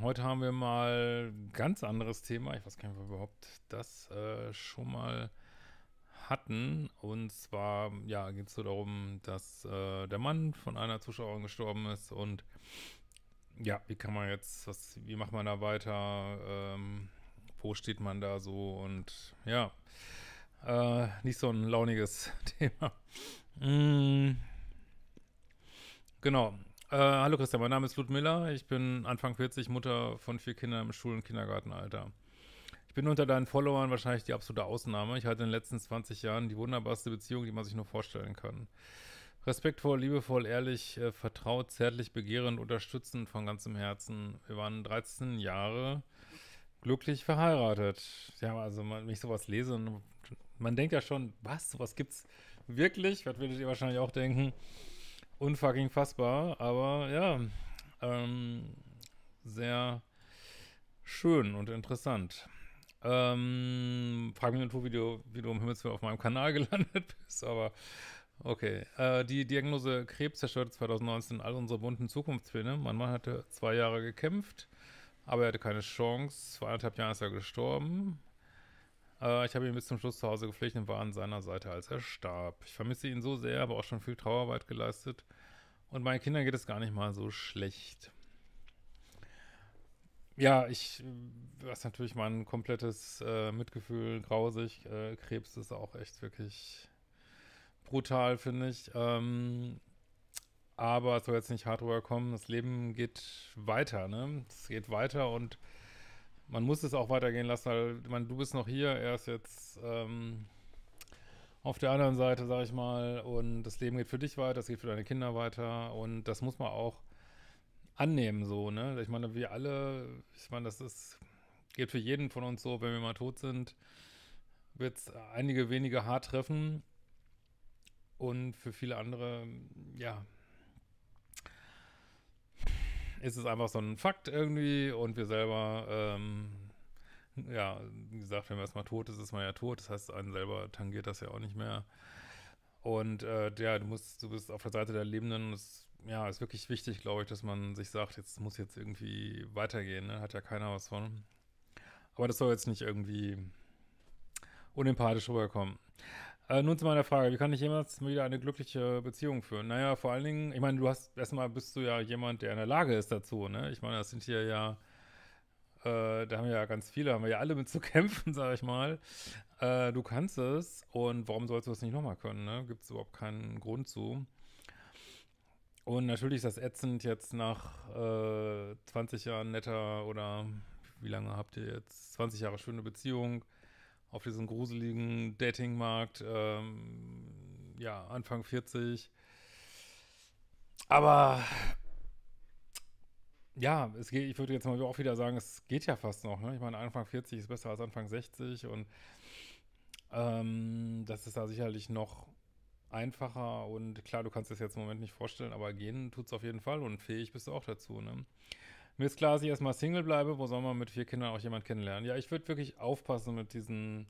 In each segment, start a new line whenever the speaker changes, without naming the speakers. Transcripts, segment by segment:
heute haben wir mal ein ganz anderes Thema. Ich weiß gar nicht, ob wir überhaupt das äh, schon mal hatten. Und zwar, ja, geht es so darum, dass äh, der Mann von einer Zuschauerin gestorben ist und ja, wie kann man jetzt, was, wie macht man da weiter? Ähm, wo steht man da so? Und ja, äh, nicht so ein launiges Thema. Mm, genau. Äh, hallo Christian, mein Name ist Lud Ich bin Anfang 40, Mutter von vier Kindern im Schul- und Kindergartenalter. Ich bin unter deinen Followern wahrscheinlich die absolute Ausnahme. Ich hatte in den letzten 20 Jahren die wunderbarste Beziehung, die man sich nur vorstellen kann. Respektvoll, liebevoll, ehrlich, äh, vertraut, zärtlich, begehrend, unterstützend von ganzem Herzen. Wir waren 13 Jahre glücklich verheiratet. Ja, also man, wenn ich sowas lese, man denkt ja schon, was, sowas gibt's wirklich? Das würdet ihr wahrscheinlich auch denken unfucking fassbar, aber ja, ähm, sehr schön und interessant. Ähm, frag mich natürlich, wie du, wie du um Himmels Willen auf meinem Kanal gelandet bist, aber okay. Äh, die Diagnose Krebs zerstörte 2019 all unsere bunten Zukunftspläne. Mein Mann hatte zwei Jahre gekämpft, aber er hatte keine Chance. Vor anderthalb Jahren ist er gestorben. Äh, ich habe ihn bis zum Schluss zu Hause gepflegt und war an seiner Seite, als er starb. Ich vermisse ihn so sehr, aber auch schon viel Trauerarbeit geleistet. Und meinen Kindern geht es gar nicht mal so schlecht. Ja, ich, das ist natürlich mein komplettes äh, Mitgefühl, grausig. Äh, Krebs ist auch echt wirklich brutal, finde ich. Ähm, aber es soll jetzt nicht hart rüberkommen. Das Leben geht weiter, ne? Es geht weiter und man muss es auch weitergehen lassen, weil ich du bist noch hier, er ist jetzt ähm, auf der anderen Seite, sag ich mal, und das Leben geht für dich weiter, es geht für deine Kinder weiter und das muss man auch annehmen, so, ne? Ich meine, wir alle, ich meine, das ist, geht für jeden von uns so, wenn wir mal tot sind, wird es einige wenige hart treffen und für viele andere, ja, ist es einfach so ein Fakt irgendwie und wir selber, ähm, ja, wie gesagt, wenn man erstmal tot ist, ist man ja tot. Das heißt, einen selber tangiert das ja auch nicht mehr. Und äh, ja, du musst, du bist auf der Seite der Lebenden. Das, ja, ist wirklich wichtig, glaube ich, dass man sich sagt, jetzt muss jetzt irgendwie weitergehen. Ne? Hat ja keiner was von. Aber das soll jetzt nicht irgendwie unempathisch rüberkommen. Äh, nun zu meiner Frage, wie kann ich jemals wieder eine glückliche Beziehung führen? Naja, vor allen Dingen, ich meine, du hast, erstmal bist du ja jemand, der in der Lage ist dazu, ne? Ich meine, das sind hier ja, äh, da haben wir ja ganz viele, haben wir ja alle mit zu kämpfen, sag ich mal. Äh, du kannst es und warum sollst du es nicht nochmal können, ne? Gibt es überhaupt keinen Grund zu. Und natürlich ist das ätzend jetzt nach 20 äh, Jahren netter oder wie lange habt ihr jetzt? 20 Jahre schöne Beziehung auf diesem gruseligen Datingmarkt, ähm, ja, Anfang 40. Aber ja, es geht, ich würde jetzt mal auch wieder sagen, es geht ja fast noch. Ne? Ich meine, Anfang 40 ist besser als Anfang 60 und ähm, das ist da sicherlich noch einfacher und klar, du kannst es jetzt im Moment nicht vorstellen, aber gehen tut es auf jeden Fall und fähig bist du auch dazu. Ne? mir ist klar, dass ich erstmal Single bleibe. Wo soll man mit vier Kindern auch jemanden kennenlernen? Ja, ich würde wirklich aufpassen mit diesen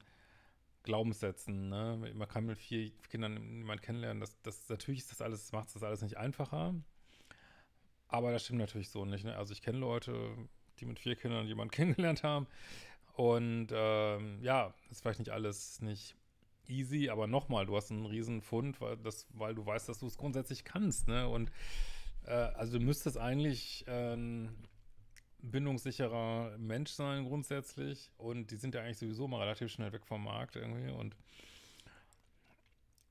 Glaubenssätzen. Ne? Man kann mit vier Kindern jemanden kennenlernen. Das, das, natürlich ist das alles, macht das alles nicht einfacher. Aber das stimmt natürlich so nicht. Ne? Also ich kenne Leute, die mit vier Kindern jemanden kennengelernt haben. Und ähm, ja, ist vielleicht nicht alles nicht easy, aber nochmal, du hast einen riesen Fund, weil, das, weil du weißt, dass du es grundsätzlich kannst, ne? Und äh, also du müsstest eigentlich ähm, bindungssicherer Mensch sein grundsätzlich und die sind ja eigentlich sowieso mal relativ schnell weg vom Markt irgendwie und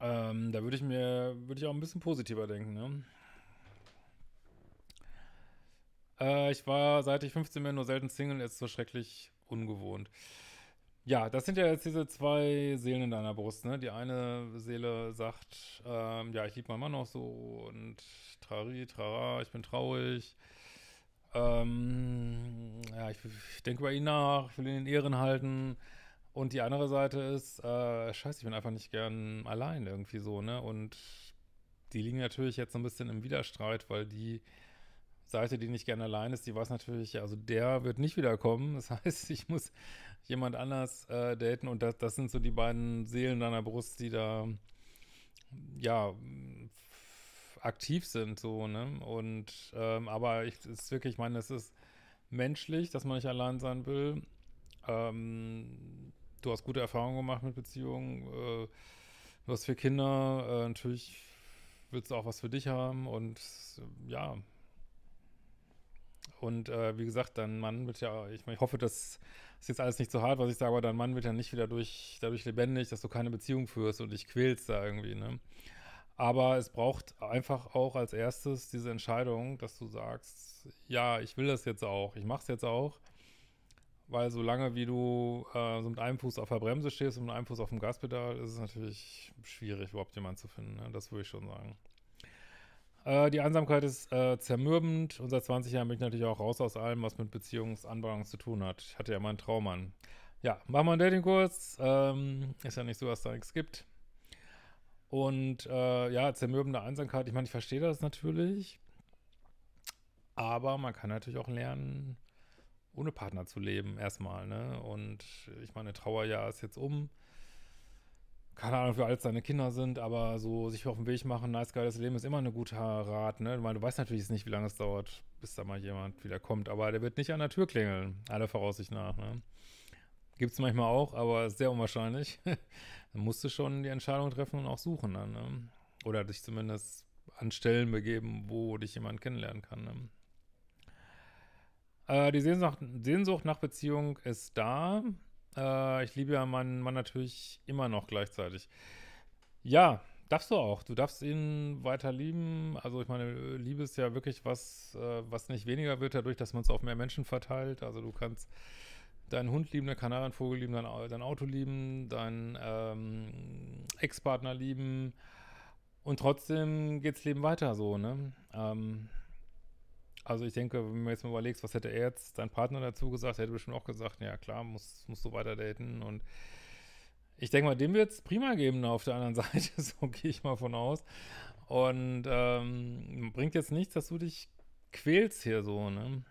ähm, da würde ich mir, würde ich auch ein bisschen positiver denken, ne? Äh, ich war, seit ich 15 bin, nur selten Single, ist so schrecklich ungewohnt. Ja, das sind ja jetzt diese zwei Seelen in deiner Brust, ne? Die eine Seele sagt, ähm, ja, ich liebe meinen Mann auch so und trari, trara, ich bin traurig. Ähm, ja, ich, ich denke über ihn nach, ich will ihn in Ehren halten. Und die andere Seite ist, äh, scheiße, ich bin einfach nicht gern allein irgendwie so, ne? Und die liegen natürlich jetzt so ein bisschen im Widerstreit, weil die Seite, die nicht gern allein ist, die weiß natürlich, also der wird nicht wiederkommen. Das heißt, ich muss jemand anders äh, daten und das, das sind so die beiden Seelen deiner Brust, die da ja aktiv sind, so, ne? Und, ähm, aber ich, es ist wirklich, ich meine, es ist menschlich, dass man nicht allein sein will. Ähm, du hast gute Erfahrungen gemacht mit Beziehungen. Äh, du hast vier Kinder. Äh, natürlich willst du auch was für dich haben und ja. Und äh, wie gesagt, dein Mann wird ja, ich, ich hoffe, das ist jetzt alles nicht so hart, was ich sage, aber dein Mann wird ja nicht wieder durch, dadurch lebendig, dass du keine Beziehung führst und dich quälst da irgendwie, ne? Aber es braucht einfach auch als erstes diese Entscheidung, dass du sagst, ja, ich will das jetzt auch, ich mach's jetzt auch. Weil solange wie du äh, so mit einem Fuß auf der Bremse stehst und mit einem Fuß auf dem Gaspedal, ist es natürlich schwierig, überhaupt jemanden zu finden. Ne? Das würde ich schon sagen. Äh, die Einsamkeit ist äh, zermürbend und seit 20 Jahren bin ich natürlich auch raus aus allem, was mit Beziehungsanbahnung zu tun hat. Ich hatte ja mal einen Traum an. Ja, machen wir einen Datingkurs. Ähm, ist ja nicht so, dass da nichts gibt. Und äh, ja, zermürbende Einsamkeit, ich meine, ich verstehe das natürlich. Aber man kann natürlich auch lernen, ohne Partner zu leben, erstmal, ne? Und ich meine, Trauerjahr ist jetzt um. Keine Ahnung, wie alt seine Kinder sind, aber so sich auf den Weg machen, nice, geiles Leben ist immer ein guter Rat, ne? Ich meine, du weißt natürlich nicht, wie lange es dauert, bis da mal jemand wieder kommt, aber der wird nicht an der Tür klingeln, alle Voraussicht nach, ne? Gibt es manchmal auch, aber sehr unwahrscheinlich. dann musst du schon die Entscheidung treffen und auch suchen dann. Ne? Oder dich zumindest an Stellen begeben, wo dich jemand kennenlernen kann. Ne? Äh, die Sehnsucht, Sehnsucht, nach Beziehung ist da. Äh, ich liebe ja meinen Mann natürlich immer noch gleichzeitig. Ja, darfst du auch. Du darfst ihn weiter lieben. Also ich meine, Liebe ist ja wirklich was, äh, was nicht weniger wird dadurch, dass man es auf mehr Menschen verteilt. Also du kannst deinen Hund lieben, deinen Kanarienvogel lieben, dein, dein Auto lieben, deinen ähm, Ex-Partner lieben und trotzdem geht's Leben weiter so, ne? Ähm, also ich denke, wenn du jetzt mal überlegst, was hätte er jetzt dein Partner dazu gesagt, hätte bestimmt auch gesagt, ja klar, musst, musst du weiter daten und ich denke mal, dem wird es prima geben auf der anderen Seite, so gehe ich mal von aus. Und ähm, bringt jetzt nichts, dass du dich quälst hier so, ne?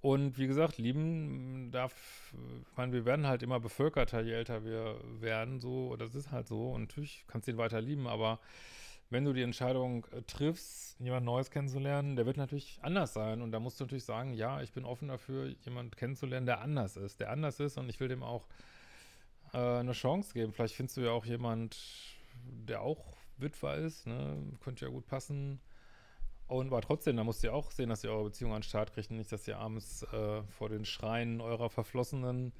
Und wie gesagt, lieben darf, ich meine, wir werden halt immer bevölkerter, je älter wir werden, so, das ist halt so. Und natürlich kannst du ihn weiter lieben, aber wenn du die Entscheidung äh, triffst, jemand Neues kennenzulernen, der wird natürlich anders sein. Und da musst du natürlich sagen, ja, ich bin offen dafür, jemand kennenzulernen, der anders ist, der anders ist und ich will dem auch äh, eine Chance geben. Vielleicht findest du ja auch jemand, der auch Witwer ist, ne? Könnte ja gut passen. Und war trotzdem, da musst ihr auch sehen, dass ihr eure Beziehung an den Start kriegt und nicht, dass ihr abends äh, vor den Schreien eurer Verflossenen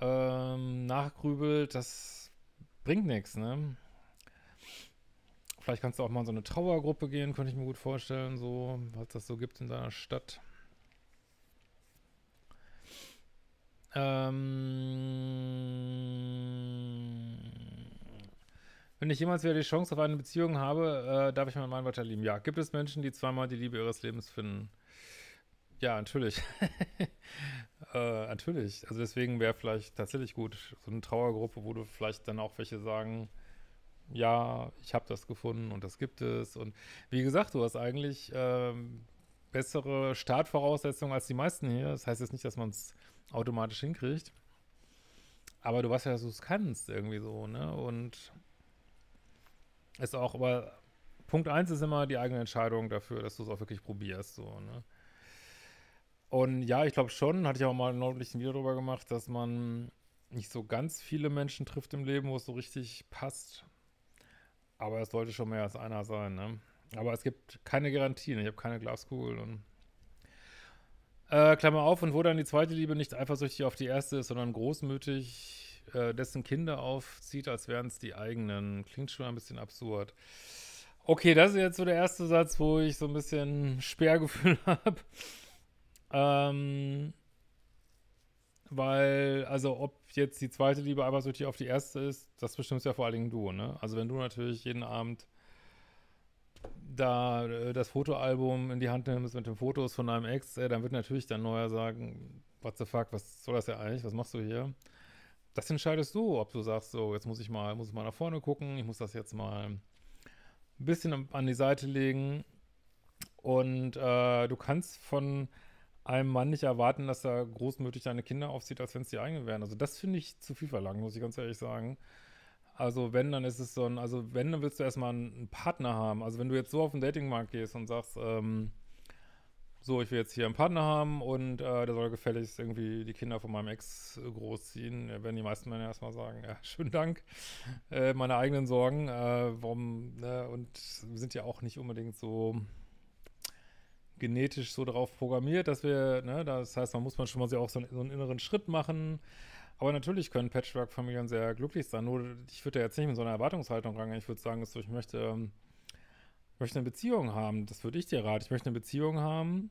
ähm, nachgrübelt. Das bringt nichts, ne? Vielleicht kannst du auch mal in so eine Trauergruppe gehen, könnte ich mir gut vorstellen, so, was das so gibt in deiner Stadt. Ähm. Wenn ich jemals wieder die Chance auf eine Beziehung habe, äh, darf ich meinen Mann weiter lieben. Ja, gibt es Menschen, die zweimal die Liebe ihres Lebens finden? Ja, natürlich. äh, natürlich. Also deswegen wäre vielleicht tatsächlich gut, so eine Trauergruppe, wo du vielleicht dann auch welche sagen, ja, ich habe das gefunden und das gibt es. Und wie gesagt, du hast eigentlich ähm, bessere Startvoraussetzungen als die meisten hier. Das heißt jetzt nicht, dass man es automatisch hinkriegt. Aber du weißt ja, dass du es kannst irgendwie so, ne? Und ist auch, aber Punkt 1 ist immer die eigene Entscheidung dafür, dass du es auch wirklich probierst, so, ne? Und ja, ich glaube schon, hatte ich auch mal neulich ein Video darüber gemacht, dass man nicht so ganz viele Menschen trifft im Leben, wo es so richtig passt. Aber es sollte schon mehr als einer sein, ne? Aber es gibt keine Garantien, ich habe keine Glaskugel und äh, Klammer auf, und wo dann die zweite Liebe nicht eifersüchtig auf die erste ist, sondern großmütig äh, dessen Kinder aufzieht, als wären es die eigenen. Klingt schon ein bisschen absurd. Okay, das ist jetzt so der erste Satz, wo ich so ein bisschen Sperrgefühl habe. Ähm, weil, also ob jetzt die zweite Liebe so eifersüchtig auf die erste ist, das bestimmst ja vor allen Dingen du, ne? Also wenn du natürlich jeden Abend da äh, das Fotoalbum in die Hand nimmst mit den Fotos von deinem Ex, äh, dann wird natürlich dein Neuer sagen, what the fuck, was soll das ja eigentlich, was machst du hier? das entscheidest du, ob du sagst, so, jetzt muss ich mal, muss ich mal nach vorne gucken, ich muss das jetzt mal ein bisschen an die Seite legen. Und äh, du kannst von einem Mann nicht erwarten, dass er großmütig deine Kinder aufzieht, als wenn es die eigenen wären. Also das finde ich zu viel verlangen, muss ich ganz ehrlich sagen. Also wenn, dann ist es so ein, also wenn, dann willst du erstmal einen Partner haben. Also wenn du jetzt so auf den Datingmarkt gehst und sagst, ähm, so, ich will jetzt hier einen Partner haben und äh, der soll gefälligst irgendwie die Kinder von meinem Ex äh, großziehen, Da werden die meisten Männer erstmal sagen, ja, schönen Dank, äh, meine eigenen Sorgen, äh, warum, ne, und sind ja auch nicht unbedingt so genetisch so darauf programmiert, dass wir, ne, das heißt, man muss man schon mal auch so einen, so einen inneren Schritt machen, aber natürlich können Patchwork-Familien sehr glücklich sein, nur ich würde da jetzt nicht mit so einer Erwartungshaltung rangehen, ich würde sagen, ich möchte ähm, möchte eine Beziehung haben, das würde ich dir raten. Ich möchte eine Beziehung haben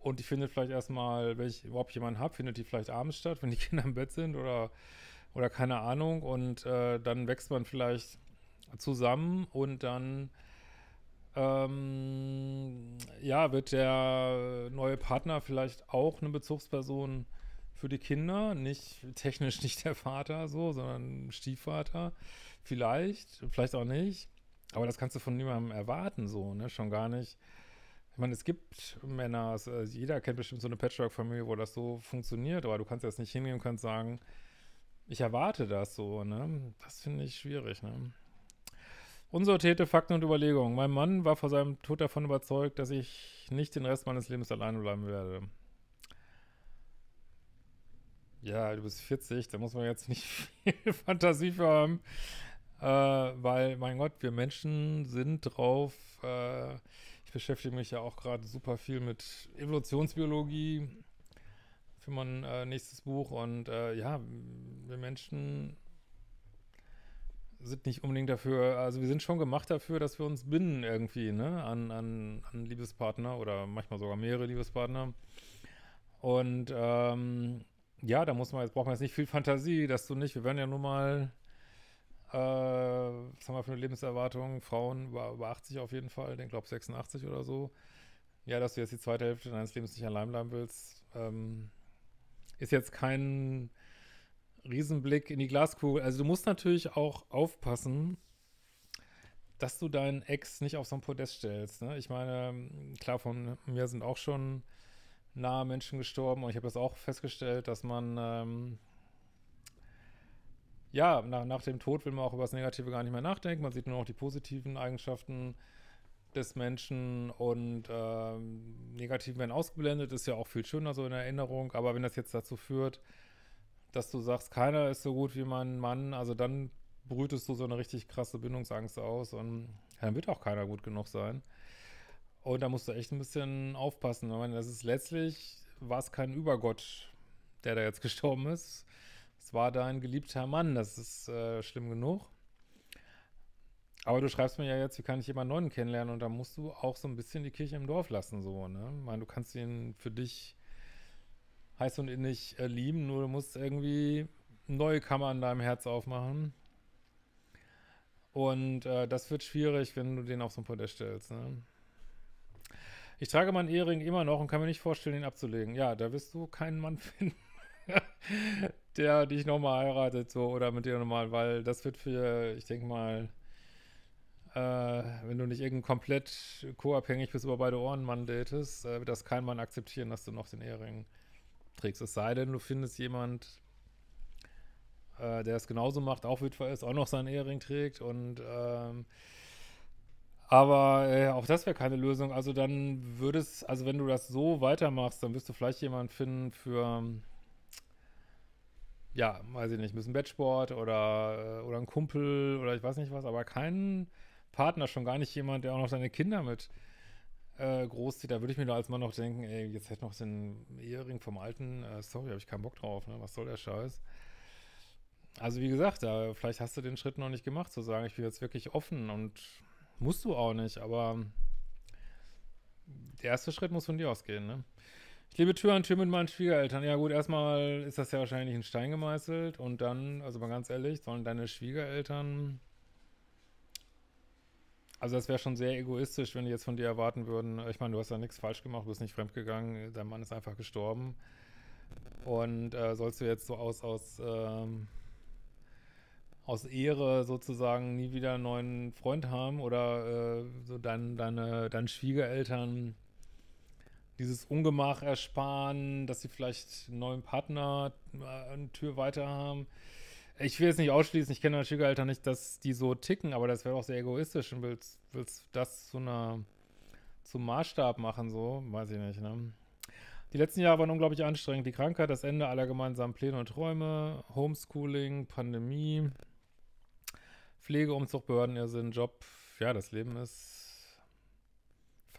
und die findet vielleicht erstmal, wenn ich überhaupt jemanden habe, findet die vielleicht abends statt, wenn die Kinder im Bett sind oder, oder keine Ahnung. Und äh, dann wächst man vielleicht zusammen und dann ähm, ja, wird der neue Partner vielleicht auch eine Bezugsperson für die Kinder, nicht technisch nicht der Vater so, sondern Stiefvater vielleicht, vielleicht auch nicht. Aber das kannst du von niemandem erwarten, so, ne? Schon gar nicht. Ich meine, es gibt Männer, es, äh, jeder kennt bestimmt so eine Patchwork-Familie, wo das so funktioniert, aber du kannst jetzt nicht hingehen und kannst sagen, ich erwarte das so, ne? Das finde ich schwierig, ne? Unsortierte Fakten und Überlegungen. Mein Mann war vor seinem Tod davon überzeugt, dass ich nicht den Rest meines Lebens alleine bleiben werde. Ja, du bist 40, da muss man jetzt nicht viel Fantasie für haben, äh, weil, mein Gott, wir Menschen sind drauf. Äh, ich beschäftige mich ja auch gerade super viel mit Evolutionsbiologie für mein äh, nächstes Buch. Und äh, ja, wir Menschen sind nicht unbedingt dafür, also wir sind schon gemacht dafür, dass wir uns binden irgendwie, ne, an, an, an Liebespartner oder manchmal sogar mehrere Liebespartner. Und ähm, ja, da muss man jetzt, braucht man jetzt nicht viel Fantasie, dass du nicht, wir werden ja nun mal äh, was haben wir für eine Lebenserwartung? Frauen über, über 80 auf jeden Fall, den glaube 86 oder so. Ja, dass du jetzt die zweite Hälfte deines Lebens nicht allein bleiben willst, ähm, ist jetzt kein Riesenblick in die Glaskugel. Also du musst natürlich auch aufpassen, dass du deinen Ex nicht auf so ein Podest stellst. Ne? Ich meine, klar, von mir sind auch schon nahe Menschen gestorben und ich habe das auch festgestellt, dass man ähm, ja, nach, nach dem Tod will man auch über das Negative gar nicht mehr nachdenken. Man sieht nur noch die positiven Eigenschaften des Menschen und ähm, negativ werden ausgeblendet, ist ja auch viel schöner so in Erinnerung. Aber wenn das jetzt dazu führt, dass du sagst, keiner ist so gut wie mein Mann, also dann brütest du so eine richtig krasse Bindungsangst aus und dann wird auch keiner gut genug sein. Und da musst du echt ein bisschen aufpassen. Ich meine, das ist letztlich, war es kein Übergott, der da jetzt gestorben ist, es war dein geliebter Mann, das ist äh, schlimm genug. Aber du schreibst mir ja jetzt, wie kann ich jemanden neuen kennenlernen? Und da musst du auch so ein bisschen die Kirche im Dorf lassen, so, ne? Ich meine, du kannst ihn für dich heiß und innig äh, lieben, nur du musst irgendwie neue Kammer an deinem Herz aufmachen. Und äh, das wird schwierig, wenn du den auf so ein Podest stellst, ne? Ich trage meinen Ehering immer noch und kann mir nicht vorstellen, ihn abzulegen. Ja, da wirst du keinen Mann finden der dich nochmal heiratet, so, oder mit dir nochmal, weil das wird für, ich denke mal, äh, wenn du nicht irgendein komplett co-abhängig bist über beide Ohren Mann datest, äh, wird das kein Mann akzeptieren, dass du noch den Ehering trägst. Es sei denn, du findest jemand, äh, der es genauso macht, auch Witwer ist, auch noch seinen Ehering trägt und ähm, aber äh, auch das wäre keine Lösung. Also dann würdest, also wenn du das so weitermachst, dann wirst du vielleicht jemanden finden für ja, weiß ich nicht, ein bisschen Bettsport oder, äh, oder ein Kumpel oder ich weiß nicht was, aber keinen Partner, schon gar nicht jemand, der auch noch seine Kinder mit äh, großzieht. Da würde ich mir da als Mann noch denken, ey, jetzt hätte noch den Ehering vom Alten, äh, sorry, habe ich keinen Bock drauf, ne? was soll der Scheiß? Also wie gesagt, da, vielleicht hast du den Schritt noch nicht gemacht, zu sagen, ich bin jetzt wirklich offen und musst du auch nicht, aber der erste Schritt muss von dir ausgehen, ne? Ich lebe Tür an Tür mit meinen Schwiegereltern. Ja gut, erstmal ist das ja wahrscheinlich in Stein gemeißelt und dann, also mal ganz ehrlich, sollen deine Schwiegereltern... Also das wäre schon sehr egoistisch, wenn die jetzt von dir erwarten würden, ich meine, du hast ja nichts falsch gemacht, du bist nicht fremdgegangen, dein Mann ist einfach gestorben. Und äh, sollst du jetzt so aus, aus, ähm, aus Ehre sozusagen nie wieder einen neuen Freund haben oder äh, so dein, deine, deinen Schwiegereltern dieses Ungemach ersparen, dass sie vielleicht einen neuen Partner äh, eine Tür weiter haben. Ich will es nicht ausschließen, ich kenne meine Schwiegereltern nicht, dass die so ticken, aber das wäre auch sehr egoistisch und willst, willst das zu einer zum Maßstab machen, so, weiß ich nicht, ne? Die letzten Jahre waren unglaublich anstrengend. Die Krankheit, das Ende aller gemeinsamen Pläne und Träume, Homeschooling, Pandemie, Pflegeumzug, Sinn, Job. Ja, das Leben ist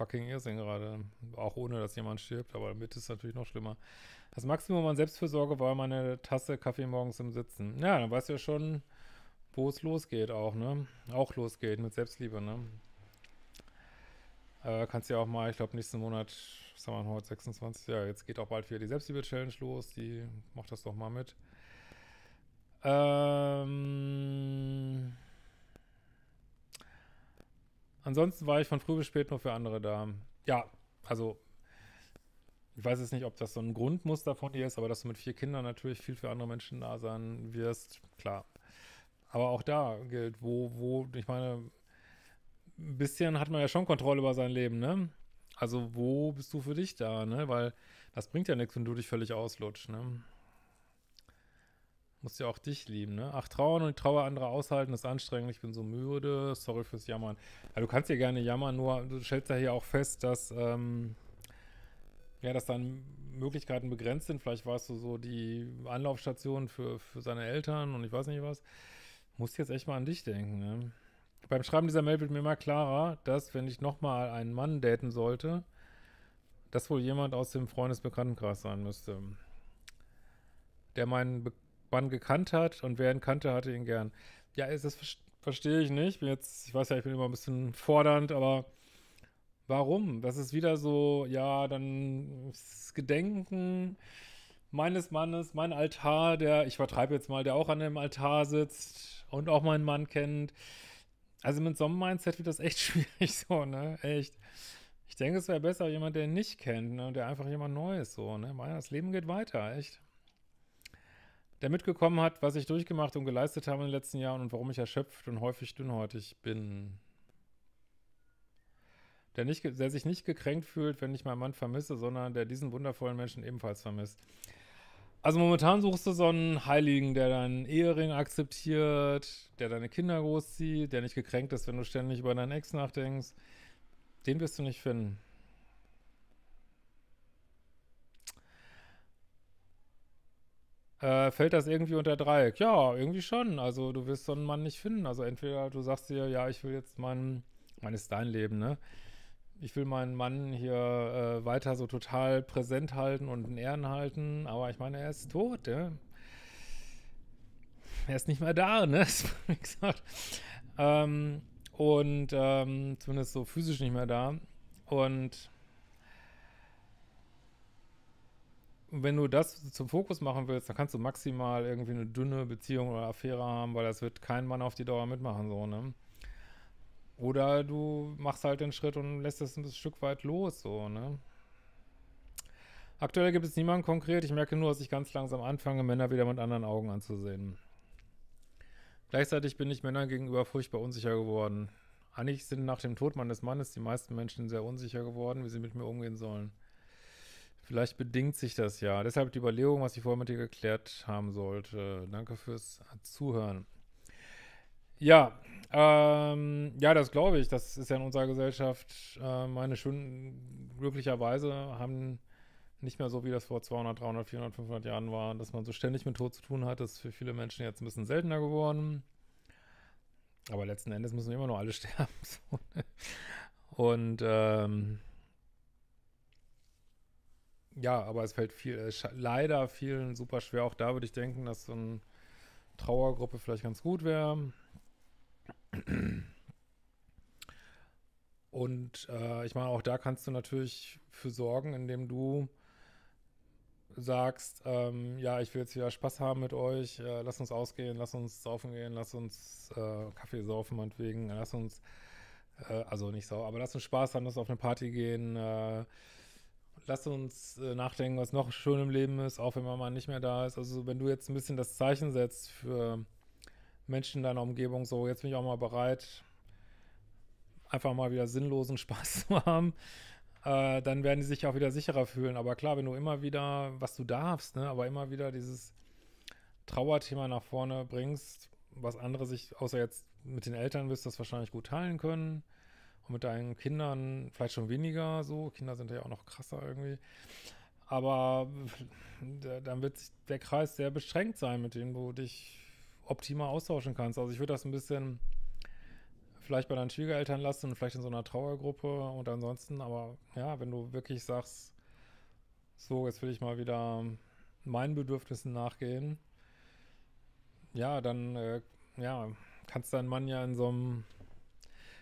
fucking Irrsinn gerade. Auch ohne, dass jemand stirbt, aber damit ist es natürlich noch schlimmer. Das Maximum an Selbstfürsorge war meine Tasse Kaffee morgens im Sitzen. Ja, dann weißt du ja schon, wo es losgeht auch, ne? Auch losgeht mit Selbstliebe, ne? Äh, kannst ja auch mal, ich glaube, nächsten Monat, sagen wir mal, heute 26, ja, jetzt geht auch bald wieder die Selbstliebe-Challenge los, die macht das doch mal mit. Ähm... Ansonsten war ich von früh bis spät nur für andere da. Ja, also ich weiß jetzt nicht, ob das so ein Grundmuster von dir ist, aber dass du mit vier Kindern natürlich viel für andere Menschen da sein wirst, klar. Aber auch da gilt, wo, wo, ich meine, ein bisschen hat man ja schon Kontrolle über sein Leben, ne? Also wo bist du für dich da, ne? Weil das bringt ja nichts, wenn du dich völlig auslutscht, ne? Muss ja auch dich lieben, ne? Ach, trauern und die Trauer anderer aushalten ist anstrengend. Ich bin so müde. Sorry fürs Jammern. Aber du kannst ja gerne jammern, nur du stellst ja hier auch fest, dass, ähm, ja, dass dann Möglichkeiten begrenzt sind. Vielleicht warst du so die Anlaufstation für, für seine Eltern und ich weiß nicht was. Musst jetzt echt mal an dich denken, ne? Beim Schreiben dieser Mail wird mir immer klarer, dass, wenn ich nochmal einen Mann daten sollte, das wohl jemand aus dem Freundesbekanntenkreis sein müsste der meinen man gekannt hat und wer ihn kannte, hatte ihn gern. Ja, das verstehe ich nicht. Bin jetzt, ich weiß ja, ich bin immer ein bisschen fordernd, aber warum? Das ist wieder so, ja, dann das Gedenken meines Mannes, mein Altar, der, ich vertreibe jetzt mal, der auch an dem Altar sitzt und auch meinen Mann kennt. Also mit so einem Mindset wird das echt schwierig, so, ne? Echt. Ich denke, es wäre besser, jemand, der ihn nicht kennt, ne? Der einfach jemand Neues, so, ne? Das Leben geht weiter, echt der mitgekommen hat, was ich durchgemacht und geleistet habe in den letzten Jahren und warum ich erschöpft und häufig dünnhäutig bin. Der, nicht, der sich nicht gekränkt fühlt, wenn ich meinen Mann vermisse, sondern der diesen wundervollen Menschen ebenfalls vermisst. Also momentan suchst du so einen Heiligen, der deinen Ehering akzeptiert, der deine Kinder großzieht, der nicht gekränkt ist, wenn du ständig über deinen Ex nachdenkst. Den wirst du nicht finden. Äh, fällt das irgendwie unter Dreieck? Ja, irgendwie schon. Also du wirst so einen Mann nicht finden. Also entweder du sagst dir, ja, ich will jetzt mein, mein ist dein Leben, ne? Ich will meinen Mann hier äh, weiter so total präsent halten und in Ehren halten, aber ich meine, er ist tot, ne? Er ist nicht mehr da, ne? Wie gesagt. Ähm, und ähm, zumindest so physisch nicht mehr da. Und Und wenn du das zum Fokus machen willst, dann kannst du maximal irgendwie eine dünne Beziehung oder Affäre haben, weil das wird kein Mann auf die Dauer mitmachen, so, ne? Oder du machst halt den Schritt und lässt das ein Stück weit los, so, ne? Aktuell gibt es niemanden konkret. Ich merke nur, dass ich ganz langsam anfange, Männer wieder mit anderen Augen anzusehen. Gleichzeitig bin ich Männern gegenüber furchtbar unsicher geworden. Eigentlich sind nach dem Tod meines Mannes die meisten Menschen sehr unsicher geworden, wie sie mit mir umgehen sollen. Vielleicht bedingt sich das ja. Deshalb die Überlegung, was ich vorher mit dir geklärt haben sollte. Danke fürs Zuhören. Ja, ähm, ja, das glaube ich. Das ist ja in unserer Gesellschaft, äh, meine Schwunden glücklicherweise haben nicht mehr so, wie das vor 200, 300, 400, 500 Jahren war, dass man so ständig mit Tod zu tun hat. Das ist für viele Menschen jetzt ein bisschen seltener geworden. Aber letzten Endes müssen immer noch alle sterben. Und ähm, ja, aber es fällt viel, äh, leider vielen super schwer. Auch da würde ich denken, dass so eine Trauergruppe vielleicht ganz gut wäre. Und äh, ich meine, auch da kannst du natürlich für sorgen, indem du sagst, ähm, ja, ich will jetzt wieder Spaß haben mit euch, äh, lass uns ausgehen, lass uns saufen gehen, lass uns äh, Kaffee saufen, meinetwegen, lass uns, äh, also nicht saufen, aber lass uns Spaß haben, lass uns auf eine Party gehen, äh, lass uns äh, nachdenken, was noch schön im Leben ist, auch wenn Mama nicht mehr da ist. Also wenn du jetzt ein bisschen das Zeichen setzt für Menschen in deiner Umgebung, so jetzt bin ich auch mal bereit, einfach mal wieder sinnlosen Spaß zu haben, äh, dann werden die sich auch wieder sicherer fühlen. Aber klar, wenn du immer wieder, was du darfst, ne, aber immer wieder dieses Trauerthema nach vorne bringst, was andere sich, außer jetzt mit den Eltern wirst, das wahrscheinlich gut teilen können. Und mit deinen Kindern vielleicht schon weniger so. Kinder sind ja auch noch krasser irgendwie. Aber dann wird der Kreis sehr beschränkt sein, mit dem du dich optimal austauschen kannst. Also ich würde das ein bisschen vielleicht bei deinen Schwiegereltern lassen und vielleicht in so einer Trauergruppe und ansonsten, aber ja, wenn du wirklich sagst, so, jetzt will ich mal wieder meinen Bedürfnissen nachgehen, ja, dann äh, ja, kannst deinen Mann ja in so einem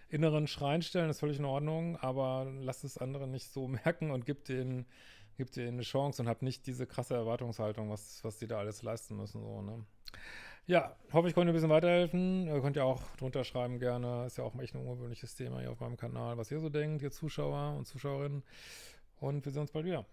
inneren Schrein stellen, ist völlig in Ordnung, aber lasst es andere nicht so merken und gibt denen, gibt denen eine Chance und habt nicht diese krasse Erwartungshaltung, was, was die da alles leisten müssen. So, ne? Ja, hoffe ich konnte ein bisschen weiterhelfen. Ihr könnt ja auch drunter schreiben gerne. Ist ja auch echt ein ungewöhnliches Thema hier auf meinem Kanal, was ihr so denkt, ihr Zuschauer und Zuschauerinnen. Und wir sehen uns bald wieder.